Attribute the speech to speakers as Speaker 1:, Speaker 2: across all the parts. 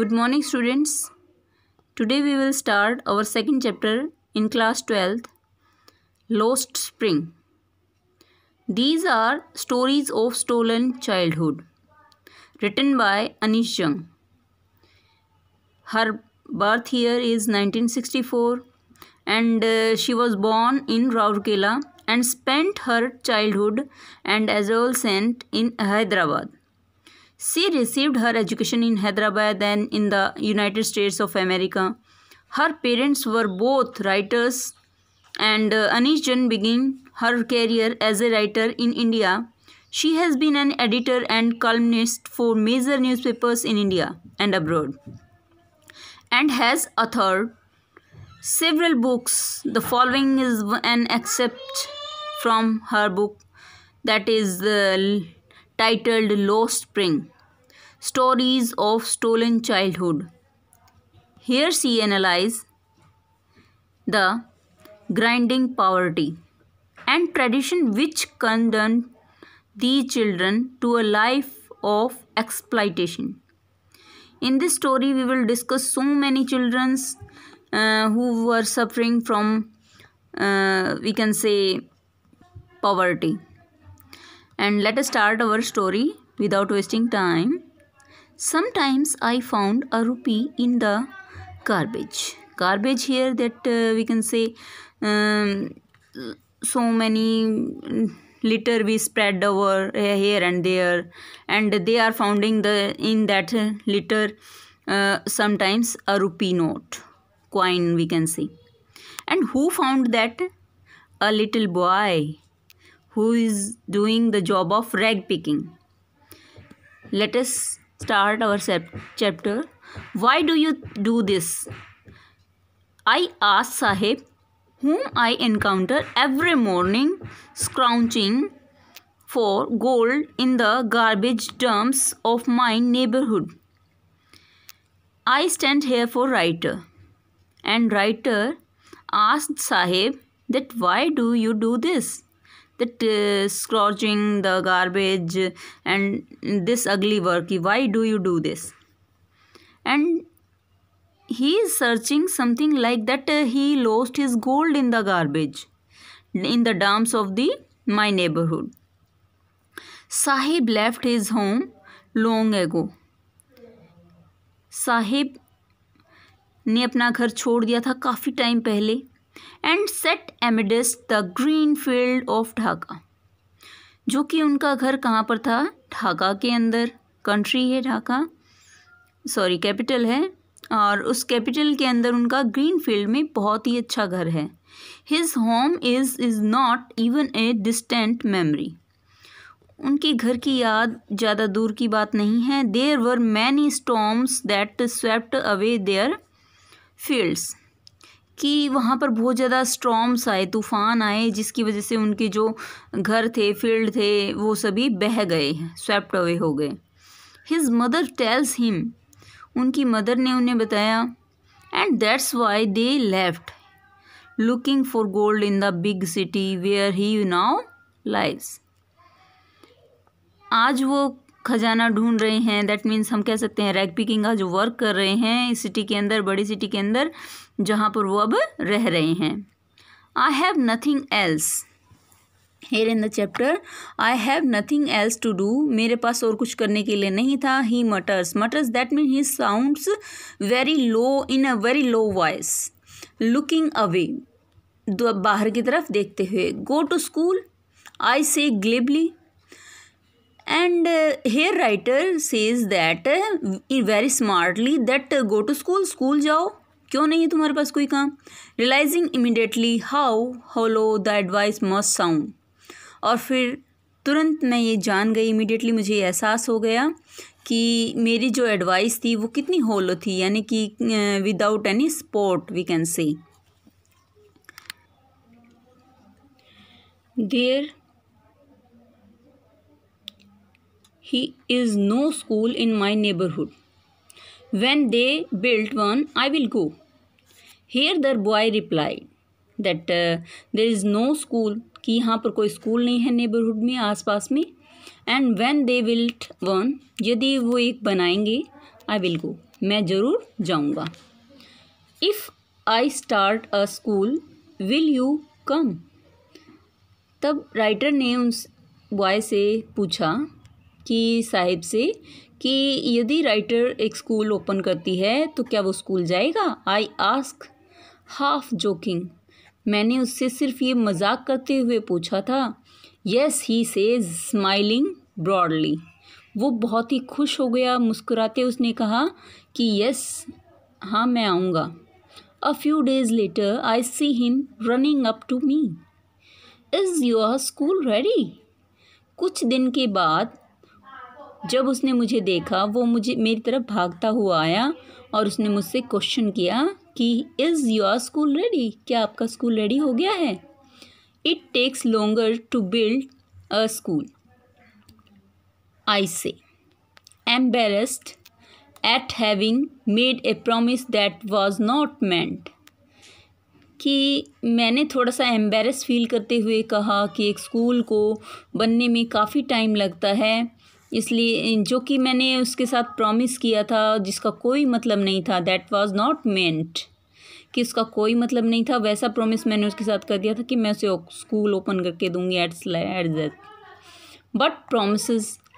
Speaker 1: Good morning students. Today we will start our second chapter in class 12th Lost Spring. These are stories of stolen childhood written by Anish Jung. Her birth year is 1964 and uh, she was born in Raurkela and spent her childhood and adolescence in Hyderabad. She received her education in Hyderabad and in the United States of America. Her parents were both writers and uh, Anish Jan began her career as a writer in India. She has been an editor and columnist for major newspapers in India and abroad and has authored several books. The following is an excerpt from her book that is uh, titled *Lost Spring. Stories of Stolen Childhood. Here she analyzes the grinding poverty and tradition which condemn these children to a life of exploitation. In this story, we will discuss so many children uh, who were suffering from, uh, we can say, poverty. And let us start our story without wasting time. Sometimes I found a rupee in the garbage. Garbage here that uh, we can say um, so many litter we spread over uh, here and there and they are founding the in that uh, litter uh, sometimes a rupee note coin we can say and who found that a little boy who is doing the job of rag picking let us start our chapter. Why do you do this? I asked Sahib, whom I encounter every morning scrounging for gold in the garbage dumps of my neighborhood. I stand here for writer. And writer asked Sahib that why do you do this? the scorching the garbage and this ugly work why do you do this and he is searching something like that he lost his gold in the garbage in the dumps of the my neighborhood sahib left his home long ago sahib ने अपना घर छोड़ दिया था काफ़ी time पहले and set amidst the green field of Dhaka जो कि उनका घर कहाँ पर था ढाका के अंदर कंट्री है ढाका सॉरी कैपिटल है और उस कैपिटल के अंदर उनका ग्रीन फील्ड में बहुत ही अच्छा घर है his home is is not even a distant memory उनके घर की याद ज़्यादा दूर की बात नहीं है there were many storms that swept away their fields कि वहाँ पर बहुत ज़्यादा स्ट्रॉम्स आए तूफ़ान आए जिसकी वजह से उनके जो घर थे फील्ड थे वो सभी बह गए स्वेप्ट अवे हो गए हिज़ मदर टेल्स हिम उनकी मदर ने उन्हें बताया and that's why they left looking for gold in the big city where he now lives आज वो खजाना ढूंढ रहे हैं दैट मीन्स हम कह सकते हैं रैग पिकिंग का जो वर्क कर रहे हैं इस सिटी के अंदर बड़ी सिटी के अंदर जहाँ पर वो अब रह रहे हैं I have nothing else here in the chapter I have nothing else to do मेरे पास और कुछ करने के लिए नहीं था he mutters mutters that mean he sounds very low in a very low voice looking away बाहर की तरफ देखते हुए गो टू स्कूल आई से ग्लिबली and uh, here writer says that uh, very smartly that uh, go to school school जाओ क्यों नहीं है तुम्हारे पास कोई काम realising immediately how hollow the advice must sound और फिर तुरंत मैं ये जान गई इमिडिएटली मुझे एहसास हो गया कि मेरी जो एडवाइस थी वो कितनी होलो थी यानी कि without any support we can say there he is no school in my neighbourhood when they built one I will go here the boy reply that there is no school कि यहाँ पर कोई स्कूल नहीं है neighbourhood में आस पास में and when they built one यदि वो एक बनाएंगे आई विल गो मैं जरूर जाऊँगा if I start a school will you come तब राइटर ने उस बॉय से पूछा की साहिब से कि यदि राइटर एक स्कूल ओपन करती है तो क्या वो स्कूल जाएगा आई आस्क हाफ जोकिंग मैंने उससे सिर्फ ये मजाक करते हुए पूछा था यस ही से स्माइलिंग ब्रॉडली वो बहुत ही खुश हो गया मुस्कुराते उसने कहा कि यस हाँ मैं आऊँगा a few days later I see him running up to me is your school ready कुछ दिन के बाद जब उसने मुझे देखा वो मुझे मेरी तरफ भागता हुआ आया और उसने मुझसे क्वेश्चन किया कि इज़ योर स्कूल रेडी क्या आपका स्कूल रेडी हो गया है it takes longer to build a school I say embarrassed at having made a promise that was not meant कि मैंने थोड़ा सा एम्बेरस फील करते हुए कहा कि एक स्कूल को बनने में काफ़ी टाइम लगता है इसलिए जो कि मैंने उसके साथ प्रॉमिस किया था जिसका कोई मतलब नहीं था दैट वाज नॉट मेंट कि उसका कोई मतलब नहीं था वैसा प्रॉमिस मैंने उसके साथ कर दिया था कि मैं उसे स्कूल ओपन करके दूंगी it's at that but promise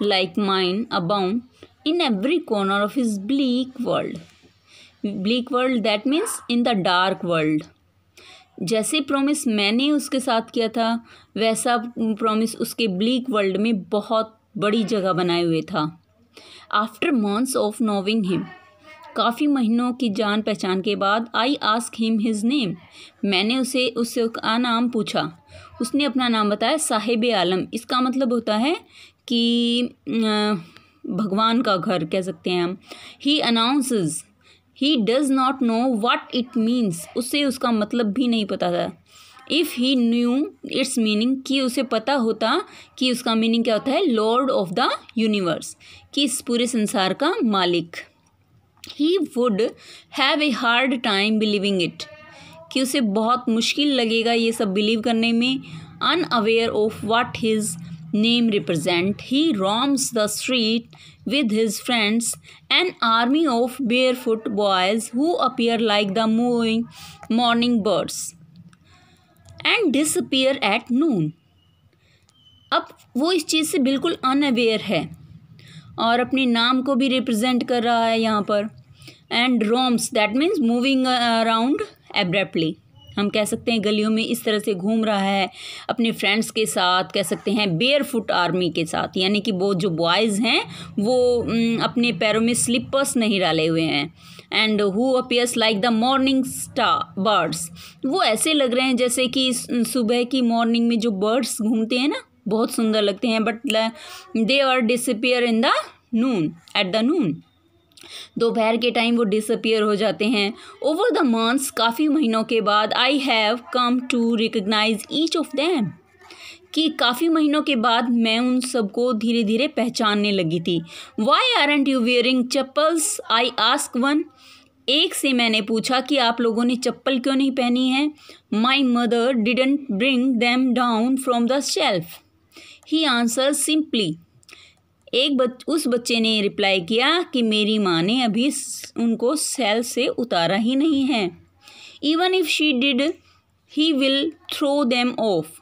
Speaker 1: like mine abound in every corner of his bleak world bleak world that means in the dark world जैसे प्रॉमिस मैंने उसके साथ किया था वैसा प्रॉमिस उसके ब्लीक वर्ल्ड में बहुत बड़ी जगह बनाए हुए था after months of knowing him काफ़ी महीनों की जान पहचान के बाद I ask him his name मैंने उसे उसका नाम पूछा उसने अपना नाम बताया साहिब आलम इसका मतलब होता है कि भगवान का घर कह सकते हैं हम he announce he does not know what it means उसे उसका मतलब भी नहीं पता था if he knew its meaning कि उसे पता होता कि उसका मीनिंग क्या होता है लॉर्ड ऑफ द यूनिवर्स कि इस पूरे संसार का मालिक he would have a hard time believing it कि उसे बहुत मुश्किल लगेगा ये सब बिलीव करने में unaware of what his name represent he roams the street with with friends friends army of barefoot boys who appear like the moving morning birds and disappear at noon अब वो इस चीज़ से बिल्कुल unaware है और अपने नाम को भी रिप्रेजेंट कर रहा है यहाँ पर and roams that means moving around abruptly हम कह सकते हैं गलियों में इस तरह से घूम रहा है अपने फ्रेंड्स के साथ कह सकते हैं बेयर फुट आर्मी के साथ यानी कि वो जो बॉयज़ हैं वो अपने पैरों में स्लीपर्स नहीं डाले हुए हैं and who appears like the morning star birds वो ऐसे लग रहे हैं जैसे कि सुबह की मॉर्निंग में जो बर्ड्स घूमते हैं ना बहुत सुंदर लगते हैं but they are disappear in the noon at the noon दोपहर के टाइम वो डिसअपियर हो जाते हैं ओवर द मंथ्स काफ़ी महीनों के बाद I have come to recognise each of them कि काफ़ी महीनों के बाद मैं उन सबको धीरे धीरे पहचानने लगी थी why aren't you wearing chappals I ask one एक से मैंने पूछा कि आप लोगों ने चप्पल क्यों नहीं पहनी है my mother didn't bring them down from the shelf he answer simply एक बच उस बच्चे ने रिप्लाई किया कि मेरी माँ ने अभी उनको सेल से उतारा ही नहीं है even if she did he will throw them off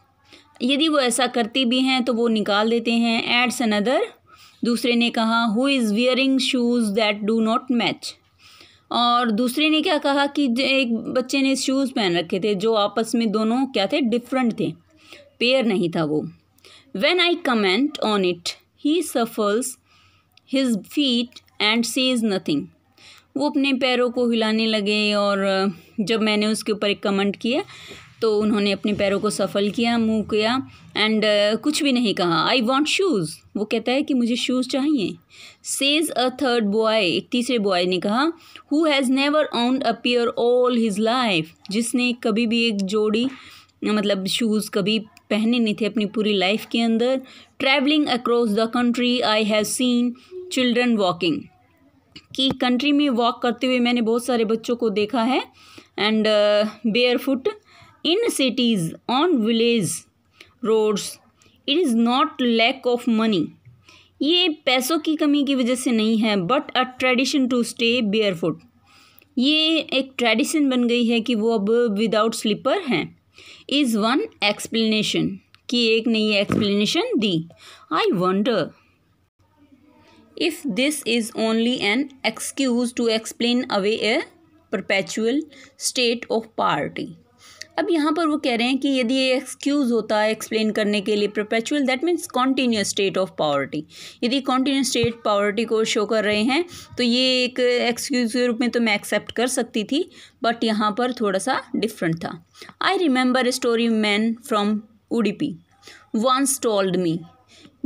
Speaker 1: यदि वो ऐसा करती भी हैं तो वो निकाल देते हैं एड्स अनदर दूसरे ने कहा who is wearing shoes that do not match और दूसरे ने क्या कहा कि एक बच्चे ने शूज़ पहन रखे थे जो आपस में दोनों क्या थे डिफरेंट थे पेयर नहीं था वो when I comment on it he shuffles his feet and says nothing वो अपने पैरों को हिलाने लगे और जब मैंने उसके ऊपर एक कमेंट किया तो उन्होंने अपने पैरों को सफल किया मूव किया एंड uh, कुछ भी नहीं कहा आई वॉन्ट शूज़ वो कहता है कि मुझे शूज़ चाहिए सेज अ थर्ड बॉय एक तीसरे बॉय ने कहा who has never owned a pair all his life जिसने कभी भी एक जोड़ी मतलब शूज़ कभी पहने नहीं थे अपनी पूरी लाइफ के अंदर travelling across the country I have seen children walking कि कंट्री में वॉक करते हुए मैंने बहुत सारे बच्चों को देखा है and barefoot in cities on village roads it is not lack of money ये पैसों की कमी की वजह से नहीं है but a tradition to stay barefoot ये एक ट्रेडिशन बन गई है कि वो अब विदाउट स्लीपर हैं is one explanation Ki एक नई explanation di. I wonder if this is only an excuse to explain away a perpetual state of party अब यहाँ पर वो कह रहे हैं कि यदि ये एक्सक्यूज़ होता है एक्सप्लेन करने के लिए perpetual that means continuous state of poverty यदि कॉन्टीन्यूस स्टेट पावर्टी को शो कर रहे हैं तो ये एक एक्सक्यूज़ के रूप में तो मैं एक्सेप्ट कर सकती थी बट यहाँ पर थोड़ा सा डिफरेंट था I remember story man from Udupi once told me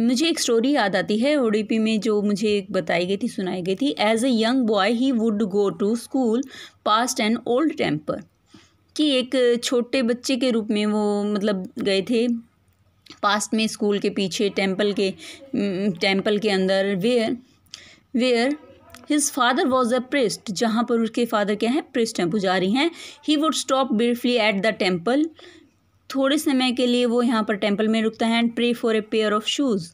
Speaker 1: मुझे एक स्टोरी याद आती है ओडीपी में जो मुझे एक बताई गई थी सुनाई गई थी as a young boy he would go to school past an old temple कि एक छोटे बच्चे के रूप में वो मतलब गए थे पास्ट में स्कूल के पीछे टेम्पल के टेम्पल के अंदर where where his father was a priest जहाँ पर उसके फादर क्या हैं प्रिस्ट हैं पुजारी हैं he would stop briefly at the temple थोड़े समय के लिए वो यहाँ पर टेम्पल में रुकता है and pray for a pair of shoes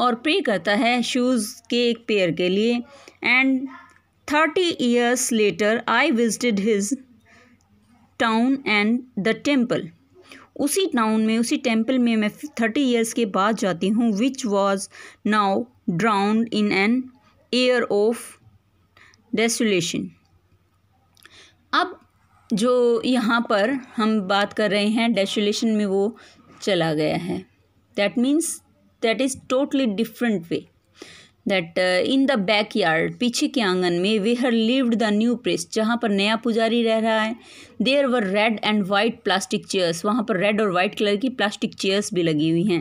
Speaker 1: और प्रे करता है शूज़ के एक पेयर के लिए and thirty years later I visited his town and the temple उसी टाउन में उसी टेम्पल में मैं थर्टी ईयर्स के बाद जाती हूँ which was now drowned in an air of desolation अब जो यहाँ पर हम बात कर रहे हैं डेसोलेशन में वो चला गया है that means that is totally different way that in the backyard पीछे के आंगन में where her lived the new priest जहाँ पर नया पुजारी रह रहा है there were red and white plastic chairs वहाँ पर रेड और वाइट कलर की प्लास्टिक चेयर्स भी लगी हुई हैं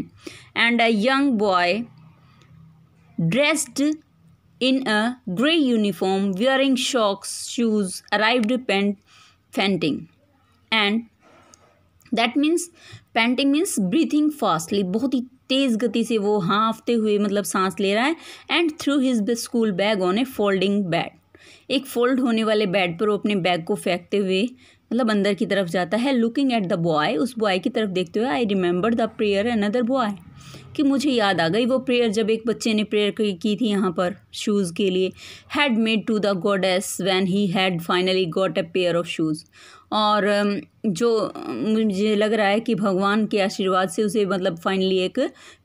Speaker 1: and a young boy dressed in a grey uniform wearing socks shoes arrived pant panting and that means panting means breathing fastly बहुत ही तेज़ गति से वो हाँफते हुए मतलब सांस ले रहा है and threw his school bag on a folding bed एक फोल्ड होने वाले बेड पर वो अपने बैग को फेंकते हुए मतलब अंदर की तरफ जाता है लुकिंग एट द बॉय उस बॉय की तरफ देखते हुए I remember the prayer another boy कि मुझे याद आ गई वो प्रेयर जब एक बच्चे ने प्रेयर की थी यहाँ पर शूज़ के लिए हैड मेड टू द एस वैन he had finally got a pair of shoes और um, जो um, मुझे लग रहा है कि भगवान के आशीर्वाद से उसे मतलब फाइनली एक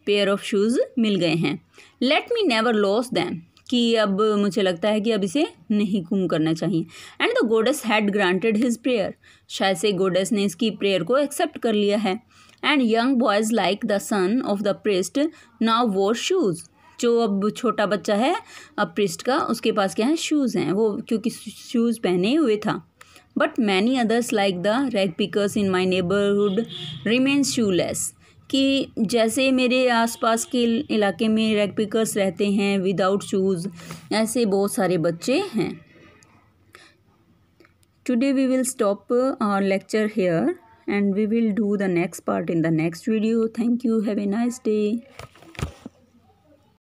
Speaker 1: पेयर ऑफ शूज़ मिल गए हैं let me never lose them कि अब मुझे लगता है कि अब इसे नहीं गुम करना चाहिए and the goddess had granted his prayer शायद से गोडेस ने इसकी प्रेयर को एक्सेप्ट कर लिया है and young boys like the son of the priest now वो शूज़ जो अब छोटा बच्चा है अब प्रिस्ट का उसके पास क्या है शूज़ हैं वो क्योंकि शूज़ पहने हुए था but many others like the rag pickers in my neighbourhood remain shoeless कि जैसे मेरे आसपास के इलाके में रेग पिकर्स रहते हैं विदाउट शूज़ ऐसे बहुत सारे बच्चे हैं today we will stop our lecture here and we will do the next part in the next video thank you have a nice day